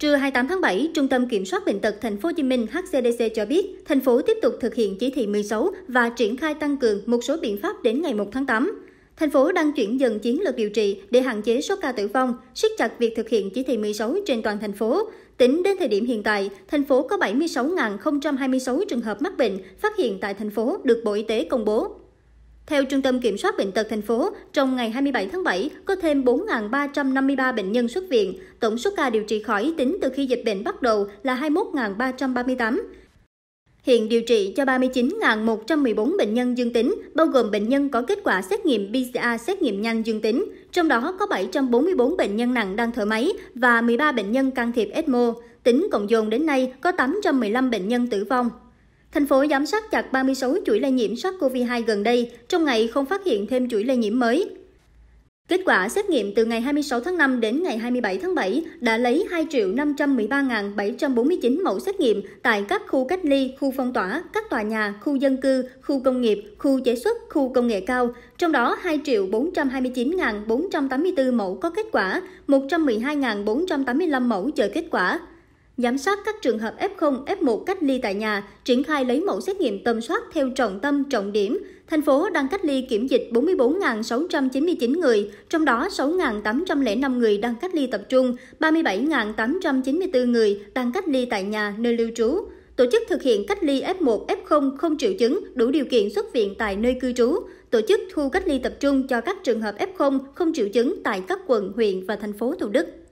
Trưa 28 tháng 7, Trung tâm Kiểm soát bệnh tật Thành phố Hồ Chí Minh HCDC cho biết, thành phố tiếp tục thực hiện chỉ thị 16 và triển khai tăng cường một số biện pháp đến ngày 1 tháng 8. Thành phố đang chuyển dần chiến lược điều trị để hạn chế số ca tử vong, siết chặt việc thực hiện chỉ thị 16 trên toàn thành phố. Tính đến thời điểm hiện tại, thành phố có 76.026 trường hợp mắc bệnh phát hiện tại thành phố được Bộ Y tế công bố. Theo Trung tâm Kiểm soát Bệnh tật thành phố, trong ngày 27 tháng 7 có thêm 4.353 bệnh nhân xuất viện, tổng số ca điều trị khỏi tính từ khi dịch bệnh bắt đầu là 21.338. Hiện điều trị cho 39.114 bệnh nhân dương tính, bao gồm bệnh nhân có kết quả xét nghiệm PCR xét nghiệm nhanh dương tính, trong đó có 744 bệnh nhân nặng đang thở máy và 13 bệnh nhân can thiệp ECMO. Tính cộng dồn đến nay có 815 bệnh nhân tử vong. Thành phố giám sát chặt 36 chuỗi lây nhiễm SARS-CoV-2 gần đây, trong ngày không phát hiện thêm chuỗi lây nhiễm mới. Kết quả xét nghiệm từ ngày 26 tháng 5 đến ngày 27 tháng 7 đã lấy 2.513.749 mẫu xét nghiệm tại các khu cách ly, khu phong tỏa, các tòa nhà, khu dân cư, khu công nghiệp, khu chế xuất, khu công nghệ cao. Trong đó 2.429.484 mẫu có kết quả, 112.485 mẫu chờ kết quả, giám sát các trường hợp F0, F1 cách ly tại nhà, triển khai lấy mẫu xét nghiệm tầm soát theo trọng tâm, trọng điểm. Thành phố đang cách ly kiểm dịch 44.699 người, trong đó 6.805 người đang cách ly tập trung, 37.894 người đang cách ly tại nhà nơi lưu trú tổ chức thực hiện cách ly F1, F0 không triệu chứng, đủ điều kiện xuất viện tại nơi cư trú, tổ chức thu cách ly tập trung cho các trường hợp F0 không triệu chứng tại các quận, huyện và thành phố Thủ Đức.